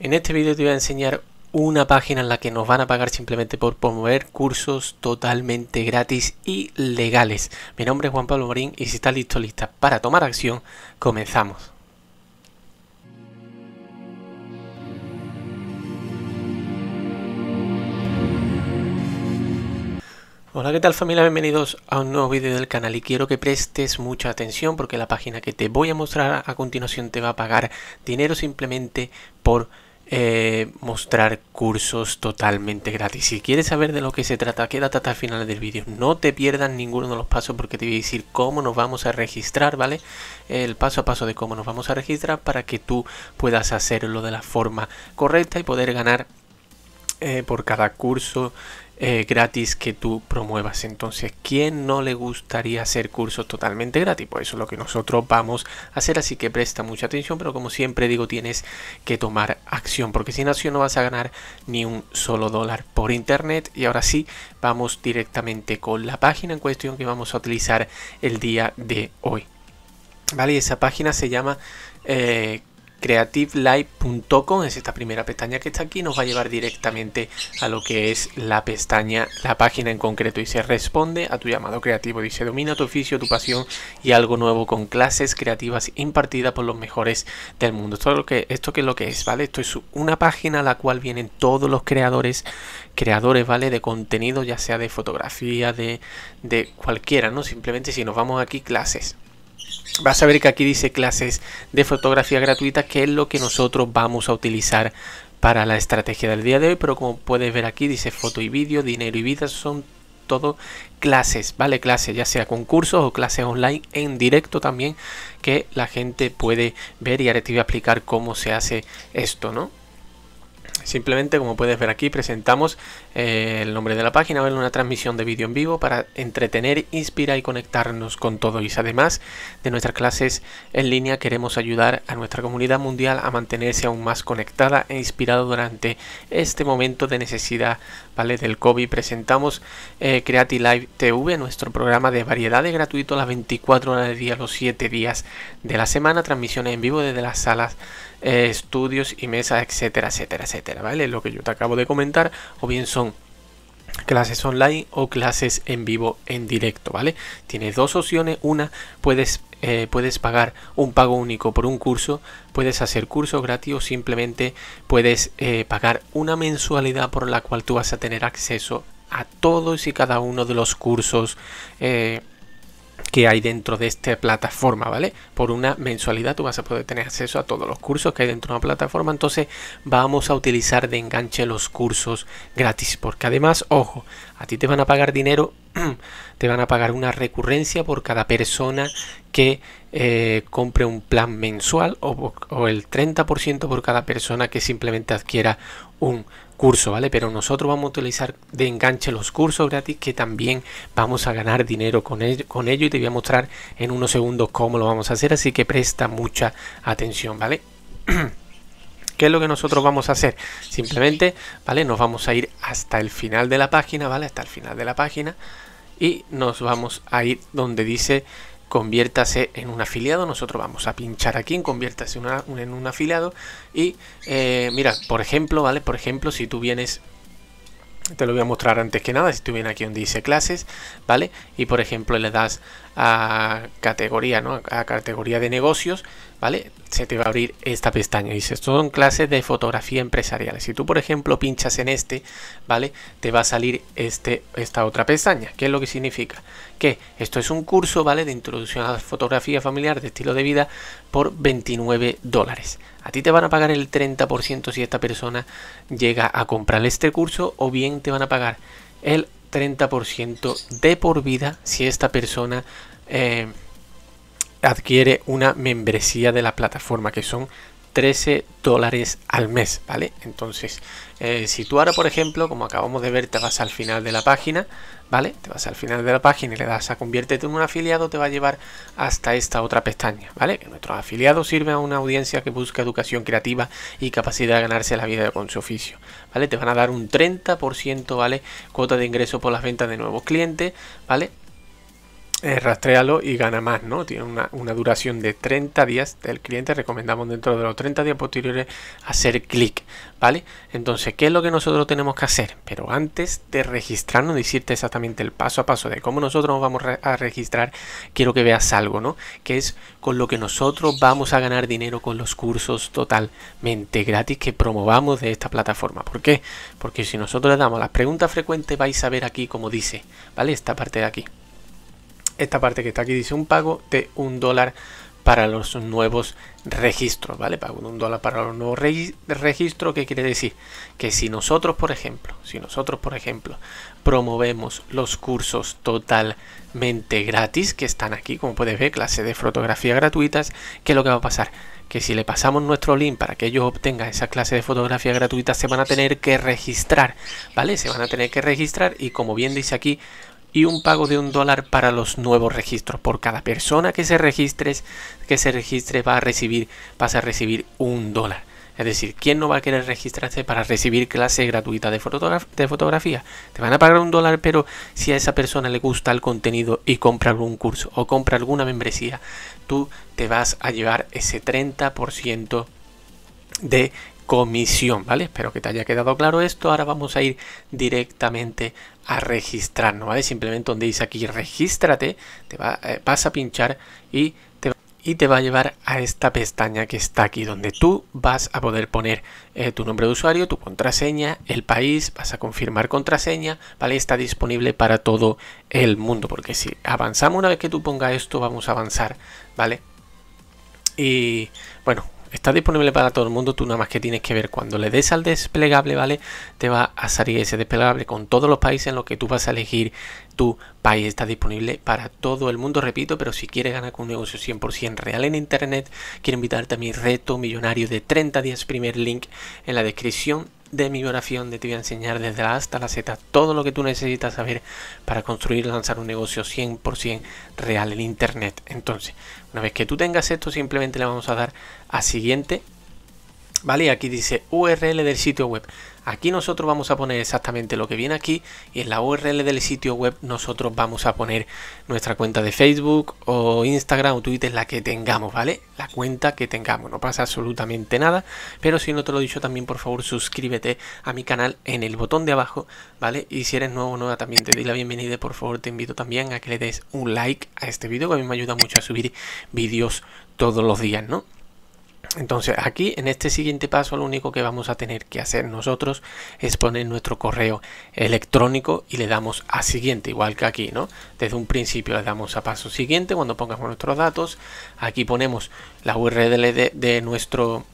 En este vídeo te voy a enseñar una página en la que nos van a pagar simplemente por promover cursos totalmente gratis y legales. Mi nombre es Juan Pablo Morín y si estás listo, lista para tomar acción, comenzamos. Hola, ¿qué tal familia? Bienvenidos a un nuevo vídeo del canal y quiero que prestes mucha atención porque la página que te voy a mostrar a continuación te va a pagar dinero simplemente por eh, mostrar cursos totalmente gratis. Si quieres saber de lo que se trata, queda hasta el final del vídeo. No te pierdas ninguno de los pasos porque te voy a decir cómo nos vamos a registrar, ¿vale? El paso a paso de cómo nos vamos a registrar para que tú puedas hacerlo de la forma correcta y poder ganar eh, por cada curso eh, gratis que tú promuevas. Entonces, ¿quién no le gustaría hacer cursos totalmente gratis? Pues eso es lo que nosotros vamos a hacer, así que presta mucha atención, pero como siempre digo, tienes que tomar acción, porque sin acción no vas a ganar ni un solo dólar por internet. Y ahora sí, vamos directamente con la página en cuestión que vamos a utilizar el día de hoy. Vale, esa página se llama... Eh, creativelive.com es esta primera pestaña que está aquí nos va a llevar directamente a lo que es la pestaña, la página en concreto y se responde a tu llamado creativo. y se domina tu oficio, tu pasión y algo nuevo con clases creativas impartidas por los mejores del mundo. Esto que, esto que es lo que es, ¿vale? Esto es una página a la cual vienen todos los creadores, creadores, ¿vale? De contenido, ya sea de fotografía, de, de cualquiera, ¿no? Simplemente si nos vamos aquí, clases vas a ver que aquí dice clases de fotografía gratuita, que es lo que nosotros vamos a utilizar para la estrategia del día de hoy, pero como puedes ver aquí dice foto y vídeo, dinero y vida, son todo clases, ¿vale? Clases, ya sea concursos o clases online en directo también, que la gente puede ver y ahora te voy a explicar cómo se hace esto, ¿no? Simplemente, como puedes ver aquí, presentamos eh, el nombre de la página, una transmisión de vídeo en vivo para entretener, inspirar y conectarnos con todo. Y además de nuestras clases en línea, queremos ayudar a nuestra comunidad mundial a mantenerse aún más conectada e inspirada durante este momento de necesidad ¿vale? del COVID. Presentamos eh, CreatiLive Live TV, nuestro programa de variedades gratuito las 24 horas del día, los 7 días de la semana, transmisiones en vivo desde las salas eh, estudios y mesas, etcétera, etcétera, etcétera, ¿vale? Lo que yo te acabo de comentar, o bien son clases online o clases en vivo en directo, ¿vale? Tienes dos opciones, una puedes, eh, puedes pagar un pago único por un curso, puedes hacer cursos gratis o simplemente puedes eh, pagar una mensualidad por la cual tú vas a tener acceso a todos y cada uno de los cursos que hay dentro de esta plataforma, ¿vale? Por una mensualidad tú vas a poder tener acceso a todos los cursos que hay dentro de una plataforma, entonces vamos a utilizar de enganche los cursos gratis, porque además, ojo, a ti te van a pagar dinero, te van a pagar una recurrencia por cada persona que eh, compre un plan mensual o, o el 30% por cada persona que simplemente adquiera un curso, ¿vale? Pero nosotros vamos a utilizar de enganche los cursos gratis que también vamos a ganar dinero con, ello, con ello y te voy a mostrar en unos segundos cómo lo vamos a hacer, así que presta mucha atención, ¿vale? ¿Qué es lo que nosotros vamos a hacer? Simplemente, ¿vale? Nos vamos a ir hasta el final de la página, ¿vale? Hasta el final de la página y nos vamos a ir donde dice conviértase en un afiliado. Nosotros vamos a pinchar aquí en conviértase en un afiliado. Y eh, mira, por ejemplo, ¿vale? Por ejemplo, si tú vienes... Te lo voy a mostrar antes que nada, si tú vienes aquí donde dice clases, ¿vale? Y por ejemplo le das a categoría, ¿no? A categoría de negocios, se te va a abrir esta pestaña. Y dices, son clases de fotografía empresarial. Si tú, por ejemplo, pinchas en este, ¿vale? Te va a salir este, esta otra pestaña. ¿Qué es lo que significa? Que esto es un curso, ¿vale? De introducción a la fotografía familiar de estilo de vida por 29 dólares. A ti te van a pagar el 30% si esta persona llega a comprar este curso o bien te van a pagar el 30% de por vida si esta persona... Eh, adquiere una membresía de la plataforma, que son 13 dólares al mes, ¿vale? Entonces, eh, si tú ahora, por ejemplo, como acabamos de ver, te vas al final de la página, ¿vale? Te vas al final de la página y le das a conviértete en un afiliado, te va a llevar hasta esta otra pestaña, ¿vale? Que nuestros afiliados sirven a una audiencia que busca educación creativa y capacidad de ganarse la vida con su oficio, ¿vale? Te van a dar un 30%, ¿vale? Cuota de ingreso por las ventas de nuevos clientes, ¿vale? eh, y gana más, ¿no? Tiene una, duración de 30 días el cliente, recomendamos dentro de los 30 días posteriores hacer clic, ¿vale? Entonces, ¿qué es lo que nosotros tenemos que hacer? Pero antes de registrarnos, decirte exactamente el paso a paso de cómo nosotros nos vamos a registrar, quiero que veas algo, ¿no? Que es con lo que nosotros vamos a ganar dinero con los cursos totalmente gratis que promovamos de esta plataforma. ¿Por qué? Porque si nosotros le damos las preguntas frecuentes, vais a ver aquí como dice, ¿vale? Esta parte de aquí esta parte que está aquí dice un pago de un dólar para los nuevos registros, ¿vale? Pago de un dólar para los nuevos registros, ¿qué quiere decir? Que si nosotros, por ejemplo, si nosotros, por ejemplo, promovemos los cursos totalmente gratis que están aquí, como puedes ver, clase de fotografía gratuitas, ¿qué es lo que va a pasar? Que si le pasamos nuestro link para que ellos obtengan esa clase de fotografía gratuitas, se van a tener que registrar, ¿vale? Se van a tener que registrar y como bien dice aquí, y un pago de un dólar para los nuevos registros. Por cada persona que se registre, que se registre va a recibir, vas a recibir un dólar. Es decir, ¿quién no va a querer registrarse para recibir clase gratuita de, de fotografía? Te van a pagar un dólar, pero si a esa persona le gusta el contenido y compra algún curso o compra alguna membresía, tú te vas a llevar ese 30% de comisión, ¿vale? Espero que te haya quedado claro esto. Ahora vamos a ir directamente a registrarnos, ¿vale? Simplemente donde dice aquí regístrate, te eh, vas a pinchar y te, y te va a llevar a esta pestaña que está aquí, donde tú vas a poder poner eh, tu nombre de usuario, tu contraseña, el país, vas a confirmar contraseña, ¿vale? Está disponible para todo el mundo, porque si avanzamos una vez que tú pongas esto, vamos a avanzar, ¿vale? Y bueno, está disponible para todo el mundo, tú nada más que tienes que ver cuando le des al desplegable, ¿vale? Te va a salir ese desplegable con todos los países en los que tú vas a elegir tu país. Está disponible para todo el mundo, repito, pero si quieres ganar con un negocio 100% real en Internet, quiero invitarte a mi reto millonario de 30 días, primer link en la descripción de mi oración de te voy a enseñar desde la A hasta la Z todo lo que tú necesitas saber para construir, y lanzar un negocio 100% real en Internet. Entonces, una vez que tú tengas esto, simplemente le vamos a dar a siguiente. ¿Vale? aquí dice URL del sitio web. Aquí nosotros vamos a poner exactamente lo que viene aquí y en la URL del sitio web nosotros vamos a poner nuestra cuenta de Facebook o Instagram o Twitter, la que tengamos, ¿vale? La cuenta que tengamos, no pasa absolutamente nada, pero si no te lo he dicho también por favor suscríbete a mi canal en el botón de abajo, ¿vale? Y si eres nuevo o nueva también te doy la bienvenida y por favor te invito también a que le des un like a este vídeo que a mí me ayuda mucho a subir vídeos todos los días, ¿no? Entonces aquí en este siguiente paso lo único que vamos a tener que hacer nosotros es poner nuestro correo electrónico y le damos a siguiente, igual que aquí, ¿no? Desde un principio le damos a paso siguiente cuando pongamos nuestros datos. Aquí ponemos la URL de, nuestro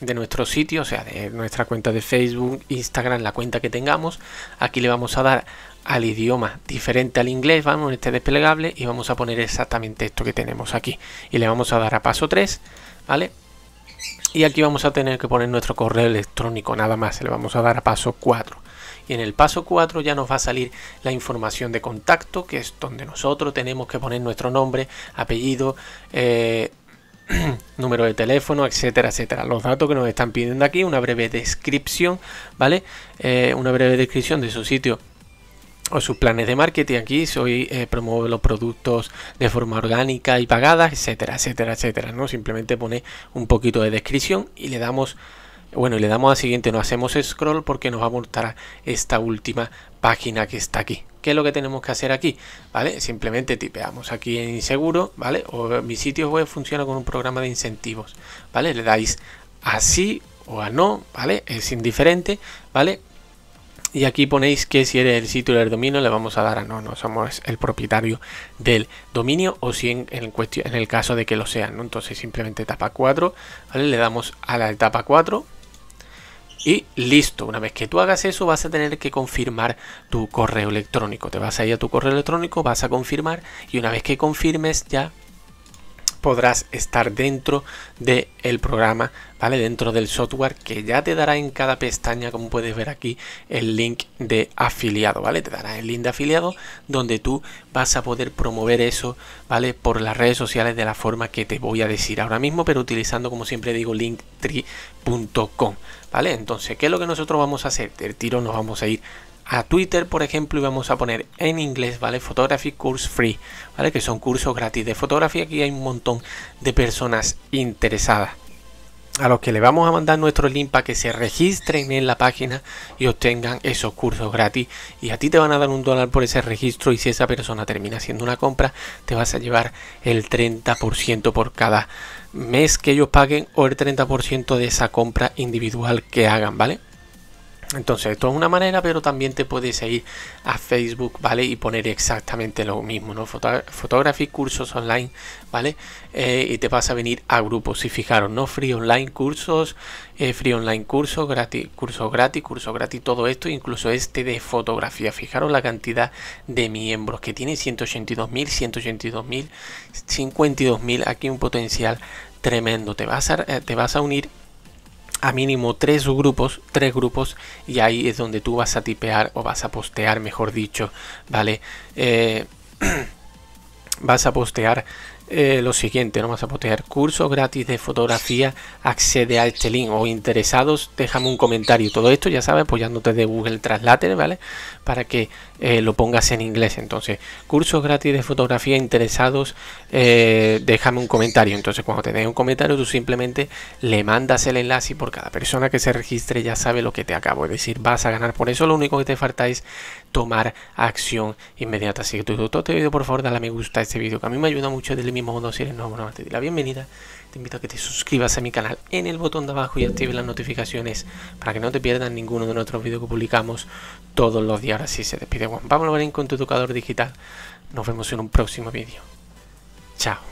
de nuestro sitio, o sea, de nuestra cuenta de Facebook, Instagram, la cuenta que tengamos. Aquí le vamos a dar al idioma diferente al inglés, vamos en este desplegable y vamos a poner exactamente esto que tenemos aquí. Y le vamos a dar a paso 3, ¿vale? Y aquí vamos a tener que poner nuestro correo electrónico, nada más, le vamos a dar a paso 4. Y en el paso 4 ya nos va a salir la información de contacto, que es donde nosotros tenemos que poner nuestro nombre, apellido, eh, número de teléfono, etcétera, etcétera. Los datos que nos están pidiendo aquí, una breve descripción, ¿vale? Eh, una breve descripción de su sitio o sus planes de marketing. Aquí soy eh, promueve los productos de forma orgánica y pagada, etcétera, etcétera, etcétera. No simplemente pone un poquito de descripción y le damos, bueno, y le damos a siguiente. No hacemos scroll porque nos va a mostrar esta última página que está aquí. ¿Qué es lo que tenemos que hacer aquí? ¿Vale? Simplemente tipeamos aquí en seguro, ¿vale? O mi sitio web funciona con un programa de incentivos, ¿vale? Le dais así o a no, ¿vale? Es indiferente, ¿vale? Y aquí ponéis que si eres el sitio del dominio le vamos a dar a no, no somos el propietario del dominio o si en, cuestión, en el caso de que lo sean, ¿no? Entonces simplemente etapa 4, ¿vale? Le damos a la etapa 4 y listo. Una vez que tú hagas eso vas a tener que confirmar tu correo electrónico. Te vas a ir a tu correo electrónico, vas a confirmar y una vez que confirmes ya podrás estar dentro del programa, ¿vale? Dentro del software que ya te dará en cada pestaña, como puedes ver aquí, el link de afiliado, ¿vale? Te dará el link de afiliado donde tú vas a poder promover eso, ¿vale? Por las redes sociales de la forma que te voy a decir ahora mismo, pero utilizando, como siempre digo, linktree.com, ¿vale? Entonces, ¿qué es lo que nosotros vamos a hacer? Del tiro nos vamos a ir a Twitter, por ejemplo, y vamos a poner en inglés, ¿vale? Photography Course Free, ¿vale? Que son cursos gratis de fotografía. Aquí hay un montón de personas interesadas a los que le vamos a mandar nuestro link para que se registren en la página y obtengan esos cursos gratis. Y a ti te van a dar un dólar por ese registro y si esa persona termina haciendo una compra, te vas a llevar el 30% por cada mes que ellos paguen o el 30% de esa compra individual que hagan, ¿vale? Entonces, esto es una manera, pero también te puedes ir a Facebook, ¿vale? Y poner exactamente lo mismo, ¿no? Fotografía cursos online, ¿vale? Eh, y te vas a venir a grupos, si fijaros, ¿no? Free online, cursos, eh, free online, cursos, gratis, curso gratis, curso gratis, todo esto, incluso este de fotografía. Fijaros la cantidad de miembros que tiene, 182.000, 182.000, 52.000, aquí un potencial tremendo. te vas a eh, unir a mínimo tres grupos, tres grupos, y ahí es donde tú vas a tipear o vas a postear, mejor dicho, ¿vale? Eh, vas a postear eh, lo siguiente, no vas a postear cursos gratis de fotografía, accede a este link o interesados, déjame un comentario. Todo esto ya sabes, apoyándote de Google Translator, ¿vale? Para que eh, lo pongas en inglés. Entonces, cursos gratis de fotografía, interesados, eh, déjame un comentario. Entonces, cuando te un comentario, tú simplemente le mandas el enlace y por cada persona que se registre ya sabe lo que te acabo de decir. Vas a ganar. Por eso lo único que te falta es tomar acción inmediata. Así que tú, todo este vídeo, por favor, dale a me gusta a este vídeo, que a mí me ayuda mucho el modo, si eres nuevo, no te di la bienvenida. Te invito a que te suscribas a mi canal en el botón de abajo y actives las notificaciones para que no te pierdas ninguno de nuestros vídeos que publicamos todos los días. Ahora sí se despide Juan a ver con tu educador digital. Nos vemos en un próximo vídeo. Chao.